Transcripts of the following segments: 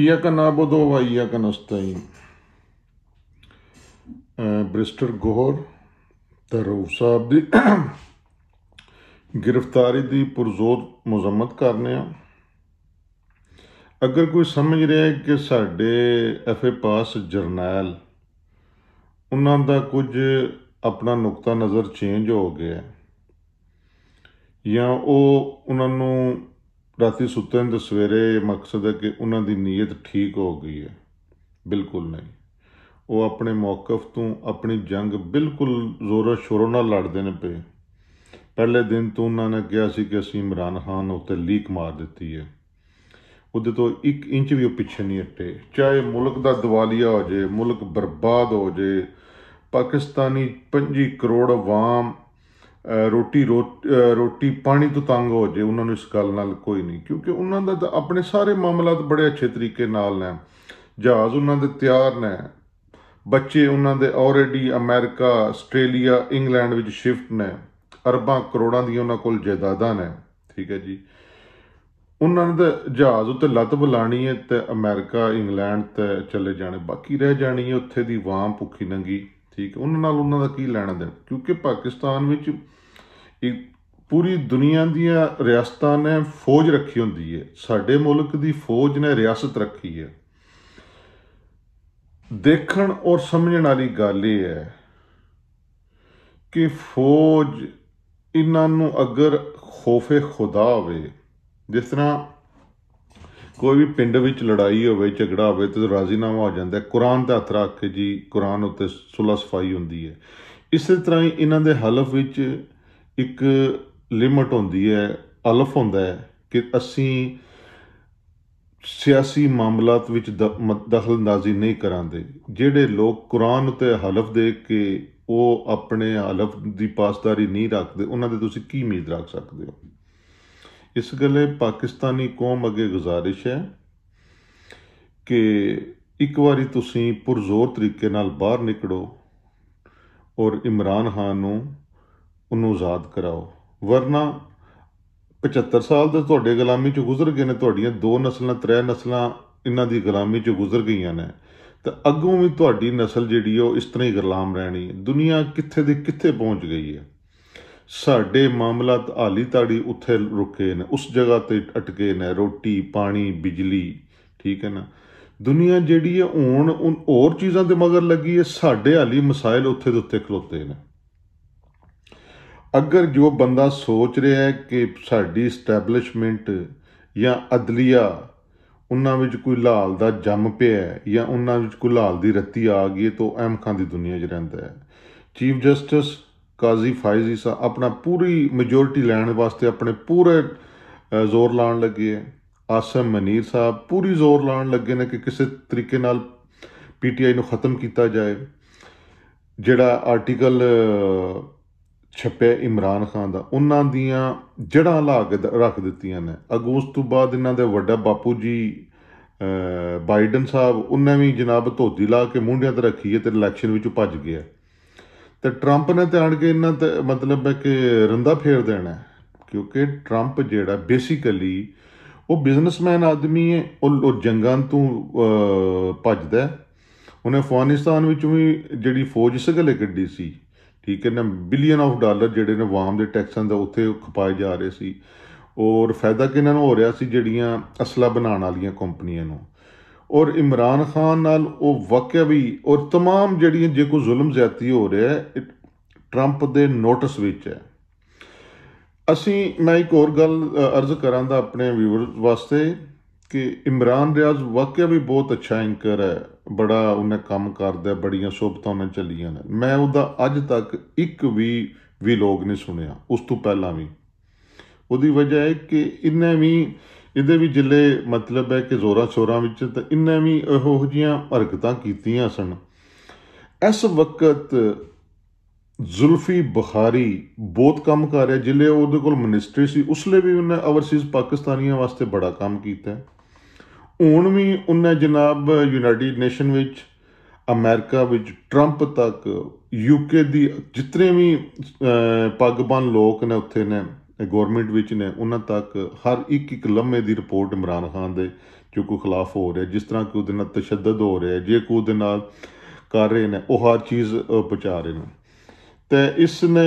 iyaka nabudu ਇਹ iyaka nasta'in. ਬ੍ਰਿਸਟਰ ਗੋਹਰ ਤਰੂਫ ਸਾਹਿਬ ਦੀ ਗ੍ਰਿਫਤਾਰੀ ਦੀ ਪੁਰਜ਼ੋਰ ਮੁਜ਼ਮਮਤ ਕਰਨੇ ਆ ਅਗਰ ਕੋਈ ਸਮਝ ਰਿਹਾ ਕਿ ਸਾਡੇ ਐਫਏ ਪਾਸ ਜਰਨੈਲ ਉਹਨਾਂ ਦਾ ਕੁਝ ਆਪਣਾ ਨੁਕਤਾ ਨਜ਼ਰ ਚੇਂਜ ਹੋ ਗਿਆ ਜਾਂ ਉਹ ਉਹਨਾਂ ਨੂੰ ਰਾਤੀ ਸੁੱਤਣ ਦੇ ਸਵੇਰੇ ਮਕਸਦ ਹੈ ਕਿ ਉਹਨਾਂ ਦੀ ਨੀਅਤ ਠੀਕ ਹੋ ਗਈ ਹੈ ਬਿਲਕੁਲ ਨਹੀਂ ਉਹ ਆਪਣੇ ਮੌਕਫ ਤੋਂ ਆਪਣੀ ਜੰਗ ਬਿਲਕੁਲ ਜ਼ੋਰ ਸ਼ੋਰ ਨਾਲ ਲੜਦੇ ਨੇ ਪਏ ਪਹਿਲੇ ਦਿਨ ਤੋਂ ਉਹਨਾਂ ਨੇ ਕਿਹਾ ਸੀ ਕਿ ਅਸੀਂ ਇਮਰਾਨ ਖਾਨ ਉੱਤੇ ਲੀਕ ਮਾਰ ਦਿੱਤੀ ਹੈ ਉਹਦੇ ਤੋਂ 1 ਇੰਚ ਵੀ ਉਹ ਪਿੱਛੇ ਨਹੀਂ ਹਟੇ ਚਾਹੇ ਮੁਲਕ ਦਾ ਦਿਵਾਲੀਆ ਹੋ ਜੇ ਮੁਲਕ ਬਰਬਾਦ ਹੋ ਜੇ ਪਾਕਿਸਤਾਨੀ 25 ਕਰੋੜ ਆਵਾਮ ਰੋਟੀ ਰੋਟੀ ਪਾਣੀ ਤੋਂ ਤੰਗ ਹੋ ਜੇ ਉਹਨਾਂ ਨੂੰ ਇਸ ਗੱਲ ਨਾਲ ਕੋਈ ਨਹੀਂ ਕਿਉਂਕਿ ਉਹਨਾਂ ਦਾ ਤਾਂ ਆਪਣੇ ਸਾਰੇ ਮਾਮਲਾਤ ਬੜੇ ਅੱਛੇ ਤਰੀਕੇ ਨਾਲ ਨੇ ਜਹਾਜ਼ ਉਹਨਾਂ ਦੇ ਤਿਆਰ ਨੇ ਬੱਚੇ ਉਹਨਾਂ ਦੇ ਆਲਰੇਡੀ ਅਮਰੀਕਾ ਆਸਟ੍ਰੇਲੀਆ ਇੰਗਲੈਂਡ ਵਿੱਚ ਸ਼ਿਫਟ ਨੇ ਅਰਬਾਂ ਕਰੋੜਾਂ ਦੀ ਉਹਨਾਂ ਕੋਲ ਜਾਇਦਾਦਾਂ ਨੇ ਠੀਕ ਹੈ ਜੀ ਉਹਨਾਂ ਦੇ ਜਹਾਜ਼ ਉੱਤੇ ਲੱਤ ਬੁਲਾਣੀ ਹੈ ਤੇ ਅਮਰੀਕਾ ਇੰਗਲੈਂਡ ਤੇ ਚਲੇ ਜਾਣੇ ਬਾਕੀ ਰਹਿ ਜਾਣੀ ਹੈ ਉੱਥੇ ਦੀ ਵਾਂ ਭੁੱਖੀ ਨੰਗੀ ਠੀਕ ਉਹਨਾਂ ਨਾਲ ਉਹਨਾਂ ਦਾ ਕੀ ਲੈਣਾ ਦੇਣਾ ਕਿਉਂਕਿ ਪਾਕਿਸਤਾਨ ਵਿੱਚ ਇਹ ਪੂਰੀ ਦੁਨੀਆ ਦੀਆਂ ਰਿਆਸਤਾਂ ਨੇ ਫੌਜ ਰੱਖੀ ਹੁੰਦੀ ਹੈ ਸਾਡੇ ਮੁਲਕ ਦੀ ਫੌਜ ਨੇ ਰਿਆਸਤ ਰੱਖੀ ਹੈ ਦੇਖਣ ਔਰ ਸਮਝਣ ਵਾਲੀ ਗੱਲ ਇਹ ਹੈ ਕਿ ਫੌਜ ਇਹਨਾਂ ਨੂੰ ਅਗਰ ਖੋਫੇ ਖੁਦਾ ਹੋਵੇ ਜਿਸ ਤਰ੍ਹਾਂ ਕੋਈ ਵੀ ਪਿੰਡ ਵਿੱਚ ਲੜਾਈ ਹੋਵੇ ਝਗੜਾ ਹੋਵੇ ਤੇ ਰਾਜ਼ੀਨਾਮਾ ਹੋ ਜਾਂਦਾ ਕੁਰਾਨ ਦਾ ਹੱਥ ਰੱਖ ਕੇ ਜੀ ਕੁਰਾਨ ਉੱਤੇ ਸੁਲਾ ਸਫਾਈ ਹੁੰਦੀ ਹੈ ਇਸੇ ਤਰ੍ਹਾਂ ਹੀ ਇਹਨਾਂ ਦੇ ਹਲਫ ਵਿੱਚ ਇੱਕ ਲਿਮਟ ਹੁੰਦੀ ਹੈ ਅਲਫ ਹੁੰਦਾ ਹੈ ਕਿ ਅਸੀਂ ਸਿਆਸੀ ਮਾਮਲਾਤ ਵਿੱਚ ਦਖਲਅੰਦਾਜ਼ੀ ਨਹੀਂ ਕਰਾਂਦੇ ਜਿਹੜੇ ਲੋਕ ਕੁਰਾਨ ਉਤੇ ਹਲਫ ਦੇ ਕੇ ਉਹ ਆਪਣੇ ਹਲਫ ਦੀ ਪਾਸਦਾਰੀ ਨਹੀਂ ਰੱਖਦੇ ਉਹਨਾਂ ਦੇ ਤੁਸੀਂ ਕੀ ਉਮੀਦ ਰੱਖ ਸਕਦੇ ਹੋ ਇਸ ਗੱਲੇ ਪਾਕਿਸਤਾਨੀ ਕੌਮ ਅੱਗੇ ਗੁਜ਼ਾਰਿਸ਼ ਹੈ ਕਿ ਇੱਕ ਵਾਰੀ ਤੁਸੀਂ ਪੁਰਜ਼ੋਰ ਤਰੀਕੇ ਨਾਲ ਬਾਹਰ ਨਿਕਲੋ ਔਰ ਇਮਰਾਨ ਖਾਨ ਨੂੰ ਉਹਨੂੰ ਆਜ਼ਾਦ ਕਰਾਓ ਵਰਨਾ 75 ਸਾਲ ਦੇ ਤੁਹਾਡੇ ਗੁਲਾਮੀ ਚ ਗੁਜ਼ਰ ਗਏ ਨੇ ਤੁਹਾਡੀਆਂ ਦੋ ਨਸਲਾਂ ਤਰੇ ਨਸਲਾਂ ਇਹਨਾਂ ਦੀ ਗੁਲਾਮੀ ਚ ਗੁਜ਼ਰ ਗਈਆਂ ਨੇ ਤਾਂ ਅੱਗੋਂ ਵੀ ਤੁਹਾਡੀ ਨਸਲ ਜਿਹੜੀ ਉਹ ਇਸ ਤਰ੍ਹਾਂ ਹੀ ਗੁਲਾਮ ਰਹਿਣੀ ਹੈ ਦੁਨੀਆ ਕਿੱਥੇ ਦੇ ਕਿੱਥੇ ਪਹੁੰਚ ਗਈ ਹੈ ਸਾਡੇ ਮਾਮਲਾ ਹਾਲੀ ਤਾੜੀ ਉੱਥੇ ਰੁਕੇ ਨੇ ਉਸ ਜਗ੍ਹਾ ਤੇ ਅਟਕੇ ਨੇ ਰੋਟੀ ਪਾਣੀ ਬਿਜਲੀ ਠੀਕ ਹੈ ਨਾ ਦੁਨੀਆ ਜਿਹੜੀ ਹੈ ਹੁਣ ਹੋਰ ਚੀਜ਼ਾਂ ਦੇ ਮਗਰ ਲੱਗੀ ਹੈ ਸਾਡੇ ਹਾਲੀ ਮਸਾਇਲ ਉੱਥੇ ਦੇ ਉੱਤੇ ਖਲੋਤੇ ਨੇ ਅਗਰ ਜੋ ਬੰਦਾ ਸੋਚ ਰਿਹਾ ਹੈ ਕਿ ਸਾਡੀ ਸਟੈਬਲਿਸ਼ਮੈਂਟ ਜਾਂ ਅਦਲੀਆ ਉਹਨਾਂ ਵਿੱਚ ਕੋਈ ਲਾਲ ਦਾ ਜੰਮ ਪਿਆ ਹੈ ਜਾਂ ਉਹਨਾਂ ਵਿੱਚ ਕੋਈ ਲਾਲ ਦੀ ਰੱਤੀ ਆ ਗਈ ਤਾਂ ਐਮ ਖਾਂ ਦੀ ਦੁਨੀਆ 'ਚ ਰਹਿੰਦਾ ਹੈ ਚੀਫ ਜਸਟਿਸ ਕਾਜ਼ੀ ਫਾਇਜ਼ੀ ਸਾਹਿਬ ਆਪਣਾ ਪੂਰੀ ਮੈਜੋਰਟੀ ਲੈਣ ਵਾਸਤੇ ਆਪਣੇ ਪੂਰੇ ਜ਼ੋਰ ਲਾਣ ਲੱਗੇ ਹੈ ਆਸਮ ਮਨੀਰ ਸਾਹਿਬ ਪੂਰੀ ਜ਼ੋਰ ਲਾਣ ਲੱਗੇ ਨੇ ਕਿ ਕਿਸੇ ਤਰੀਕੇ ਨਾਲ ਪੀਟੀਆਈ ਨੂੰ ਖਤਮ ਕੀਤਾ ਜਾਏ ਜਿਹੜਾ ਆਰਟੀਕਲ ਛੱਪੇ ਇਮਰਾਨ ਖਾਨ ਦਾ ਉਹਨਾਂ ਦੀਆਂ ਜੜਾਂ ਲਾ ਕੇ ਰੱਖ ਦਿੱਤੀਆਂ ਨੇ ਅਗੋਸਤ ਤੋਂ ਬਾਅਦ ਇਹਨਾਂ ਦੇ ਵੱਡਾ ਬਾਪੂ ਜੀ ਬਾਈਡਨ ਸਾਹਿਬ ਉਹਨਾਂ ਵੀ ਜਨਾਬ ਧੋਦੀ ਲਾ ਕੇ ਮੁੰਡਿਆਂ ਤੇ ਰੱਖੀ ਹੈ ਤੇ ਇਲੈਕਸ਼ਨ ਵਿੱਚੋਂ ਭੱਜ ਗਿਆ ਤੇ ਟਰੰਪ ਨੇ ਤੇ ਆਣ ਕੇ ਇਹਨਾਂ ਤੇ ਮਤਲਬ ਹੈ ਕਿ ਰੰਦਾ ਫੇਰ ਦੇਣਾ ਕਿਉਂਕਿ ਟਰੰਪ ਜਿਹੜਾ ਬੇਸਿਕਲੀ ਉਹ ਬਿਜ਼ਨਸਮੈਨ ਆਦਮੀ ਹੈ ਉਹ ਜੰਗਾਂ ਤੋਂ ਭੱਜਦਾ ਉਹਨੇ ਅਫਗਾਨਿਸਤਾਨ ਵਿੱਚ ਵੀ ਜਿਹੜੀ ਫੌਜ ਸਗਲੇ ਗੱਡੀ ਸੀ ਠੀਕ ਹੈ ਨਾ ਬਿਲੀਅਨ ਆਫ ਡਾਲਰ ਜਿਹੜੇ ਨੇ ਵਾਮ ਦੇ ਟੈਕਸਾਂ ਦਾ ਉੱਥੇ ਖਪਾਏ ਜਾ ਰਹੇ ਸੀ ਔਰ ਫਾਇਦਾ ਕਿਹਨਾਂ ਨੂੰ ਹੋ ਰਿਹਾ ਸੀ ਜਿਹੜੀਆਂ ਅਸਲਾ ਬਣਾਉਣ ਵਾਲੀਆਂ ਕੰਪਨੀਆਂ ਨੂੰ ਔਰ ਇਮਰਾਨ ਖਾਨ ਨਾਲ ਉਹ ਵਾਕਿਆ ਵੀ ਔਰ तमाम ਜਿਹੜੀਆਂ ਜੇ ਕੋ ਜ਼ੁਲਮ ਜ਼ਿਆਤੀ ਹੋ ਰਿਹਾ ਹੈ ਟਰੰਪ ਦੇ ਨੋਟਿਸ ਵਿੱਚ ਹੈ ਅਸੀਂ ਮੈਂ ਇੱਕ ਹੋਰ ਗੱਲ ਅਰਜ਼ ਕਰਾਂ ਦਾ ਆਪਣੇ ਵੀਵਰਸ ਵਾਸਤੇ ਕਿ ਇਮਰਾਨ ਰਿਆਜ਼ ਵਾਕਿਆ ਵੀ ਬਹੁਤ ਅੱਛਾ ਐਂਕਰ ਹੈ ਬੜਾ ਉਹਨੇ ਕੰਮ ਕਰਦਾ ਬੜੀਆਂ ਸ਼ੋਭਤਾਂ ਨੇ ਚੱਲੀਆਂ ਨੇ ਮੈਂ ਉਹਦਾ ਅੱਜ ਤੱਕ ਇੱਕ ਵੀ ਲੋਗ ਨਹੀਂ ਸੁਣਿਆ ਉਸ ਤੋਂ ਪਹਿਲਾਂ ਵੀ ਉਹਦੀ ਵਜ੍ਹਾ ਹੈ ਕਿ ਇੰਨੇ ਵੀ ਇਹਦੇ ਵੀ ਜ਼ਿਲ੍ਹੇ ਮਤਲਬ ਹੈ ਕਿ ਜ਼ੋਰਾ ਸ਼ੋਰਾ ਵਿੱਚ ਤਾਂ ਇੰਨੇ ਵੀ ਇਹੋ ਜਿਹੀਆਂ ਹਰਕਤਾਂ ਕੀਤੀਆਂ ਸਨ ਇਸ ਵਕਤ ਜ਼ੁਲਫੀ ਬੁਖਾਰੀ ਬਹੁਤ ਕੰਮ ਕਰ ਰਿਹਾ ਜਿੱਲੇ ਉਹਦੇ ਕੋਲ ਮਿਨਿਸਟਰੀ ਸੀ ਉਸਲੇ ਵੀ ਉਹਨੇ ਓਵਰਸੀਜ਼ ਪਾਕਿਸਤਾਨੀਆਂ ਵਾਸਤੇ ਬੜਾ ਕੰਮ ਕੀਤਾ ਹੁਣ ਵੀ ਉਹਨਾਂ ਜਨਾਬ ਯੂਨਾਈਟਿਡ ਨੇਸ਼ਨ ਵਿੱਚ ਅਮਰੀਕਾ ਵਿੱਚ 트ੰਪ ਤੱਕ ਯੂਕੇ ਦੀ ਜਿਤਨੇ ਵੀ ਪਗਬੰਨ ਲੋਕ ਨੇ ਉੱਥੇ ਨੇ ਗਵਰਨਮੈਂਟ ਵਿੱਚ ਨੇ ਉਹਨਾਂ ਤੱਕ ਹਰ ਇੱਕ ਇੱਕ ਲੰਮੇ ਦੀ ਰਿਪੋਰਟ ਇਮਰਾਨ ਖਾਨ ਦੇ ਜੋ ਕੋ ਖਿਲਾਫ ਹੋ ਰਿਹਾ ਜਿਸ ਤਰ੍ਹਾਂ ਕਿ ਉਹਦੇ ਨਾਲ ਤਸ਼ੱਦਦ ਹੋ ਰਿਹਾ ਜੇ ਕੋ ਉਹਦੇ ਨਾਲ ਕਰ ਰਹੇ ਨੇ ਉਹ ਹਰ ਚੀਜ਼ ਪਹੁੰਚਾ ਰਹੇ ਨੇ ਤੇ ਇਸ ਨੇ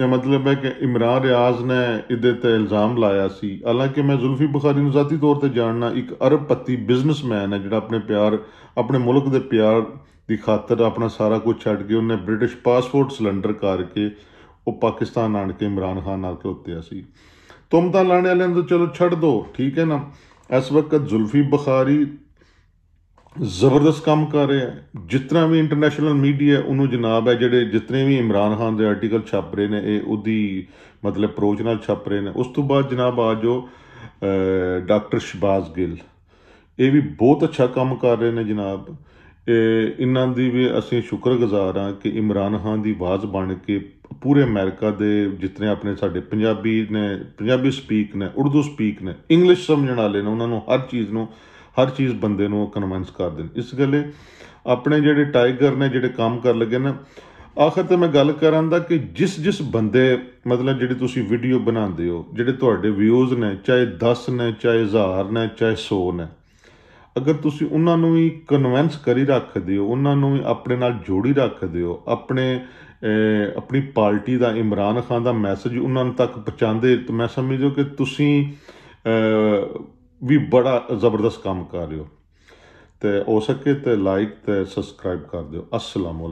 ਇਹ ਮਤਲਬ ਹੈ ਕਿ ਇਮਰਾਨ ਰਿਆਜ਼ ਨੇ ਇਹਦੇ ਤੇ ਇਲਜ਼ਾਮ ਲਾਇਆ ਸੀ ਹਾਲਾਂਕਿ ਮੈਂ ਜ਼ੁਲਫੀ ਬੁਖਾਰੀ ਨੂੰ ਜ਼ਾਤੀ ਤੌਰ ਤੇ ਜਾਣਨਾ ਇੱਕ ਅਰਬਪਤੀ ਬਿਜ਼ਨਸਮੈਨ ਹੈ ਜਿਹੜਾ ਆਪਣੇ ਪਿਆਰ ਆਪਣੇ ਮੁਲਕ ਦੇ ਪਿਆਰ ਦੀ ਖਾਤਰ ਆਪਣਾ ਸਾਰਾ ਕੁਝ ਛੱਡ ਕੇ ਉਹਨੇ ਬ੍ਰਿਟਿਸ਼ ਪਾਸਪੋਰਟ ਸਿਲੰਡਰ ਕਰਕੇ ਉਹ ਪਾਕਿਸਤਾਨ ਆਣ ਕੇ ਇਮਰਾਨ ਖਾਨ ਨਾਲ ਖਲੋਤਿਆ ਸੀ ਤੁਮ ਤਾਂ ਲਾਣੇ ਵਾਲਿਆਂ ਨੂੰ ਚਲੋ ਛੱਡ ਦੋ ਠੀਕ ਹੈ ਨਾ ਇਸ ਵਕਤ ਜ਼ੁਲਫੀ ਬੁਖਾਰੀ ਜ਼ਬਰਦਸਤ ਕੰਮ ਕਰ ਰਿਹਾ ਹੈ ਜਿਤਨਾ ਵੀ ਇੰਟਰਨੈਸ਼ਨਲ ਮੀਡੀਆ ਉਹਨੂੰ ਜਨਾਬ ਹੈ ਜਿਹੜੇ ਜਿਤਨੇ ਵੀ ਇਮਰਾਨ ਖਾਨ ਦੇ ਆਰਟੀਕਲ ਛਾਪ ਰਹੇ ਨੇ ਇਹ ਉਹਦੀ ਮਤਲਬ ਅਪਰੋਚ ਨਾਲ ਛਾਪ ਰਹੇ ਨੇ ਉਸ ਤੋਂ ਬਾਅਦ ਜਨਾਬ ਆਜੋ ਡਾਕਟਰ ਸ਼ਬਾਜ਼ ਗਿੱਲ ਇਹ ਵੀ ਬਹੁਤ ਅੱਛਾ ਕੰਮ ਕਰ ਰਹੇ ਨੇ ਜਨਾਬ ਇਹਨਾਂ ਦੀ ਵੀ ਅਸੀਂ ਸ਼ੁਕਰਗੁਜ਼ਾਰ ਹਾਂ ਕਿ ਇਮਰਾਨ ਖਾਨ ਦੀ ਆਵਾਜ਼ ਬਣ ਕੇ ਪੂਰੇ ਅਮਰੀਕਾ ਦੇ ਜਿਤਨੇ ਆਪਣੇ ਸਾਡੇ ਪੰਜਾਬੀ ਨੇ ਪੰਜਾਬੀ ਸਪੀਕ ਨੇ ਉਰਦੂ ਸਪੀਕ ਨੇ ਇੰਗਲਿਸ਼ ਸਮਝਣ ਵਾਲੇ ਨੇ ਉਹਨਾਂ ਨੂੰ ਹਰ ਚੀਜ਼ ਨੂੰ ਹਰ ਚੀਜ਼ ਬੰਦੇ ਨੂੰ ਕਨਵਿੰਸ ਕਰ ਦੇਣ ਇਸ ਗੱਲੇ ਆਪਣੇ ਜਿਹੜੇ ਟਾਈਗਰ ਨੇ ਜਿਹੜੇ ਕੰਮ ਕਰ ਲੱਗੇ ਨਾ ਆਖਰ ਤੇ ਮੈਂ ਗੱਲ ਕਰਾਂ ਦਾ ਕਿ ਜਿਸ ਜਿਸ ਬੰਦੇ ਮਤਲਬ ਜਿਹੜੇ ਤੁਸੀਂ ਵੀਡੀਓ ਬਣਾਉਂਦੇ ਹੋ ਜਿਹੜੇ ਤੁਹਾਡੇ ਵਿਊਜ਼ ਨੇ ਚਾਹੇ 10 ਨੇ ਚਾਹੇ 1000 ਨੇ ਚਾਹੇ 100 ਨੇ ਅਗਰ ਤੁਸੀਂ ਉਹਨਾਂ ਨੂੰ ਵੀ ਕਨਵਿੰਸ ਕਰੀ ਰੱਖਦੇ ਹੋ ਉਹਨਾਂ ਨੂੰ ਵੀ ਆਪਣੇ ਨਾਲ ਜੋੜੀ ਰੱਖਦੇ ਹੋ ਆਪਣੇ ਆਪਣੀ ਪਾਰਟੀ ਦਾ ਇਮਰਾਨ ਖਾਨ ਦਾ ਮੈਸੇਜ ਉਹਨਾਂ ਤੱਕ ਪਹੁੰਚਾਉਂਦੇ ਤਾਂ ਮੈਂ ਸਮਝਦਾ ਕਿ ਤੁਸੀਂ ਵੀ ਬੜਾ ਜ਼ਬਰਦਸਤ ਕੰਮ ਕਰ ਰਹੇ ਹੋ ਤੇ ਹੋ ਸਕੇ ਤੇ ਲਾਈਕ ਤੇ ਸਬਸਕ੍ਰਾਈਬ ਕਰ ਦਿਓ ਅਸਲਾਮ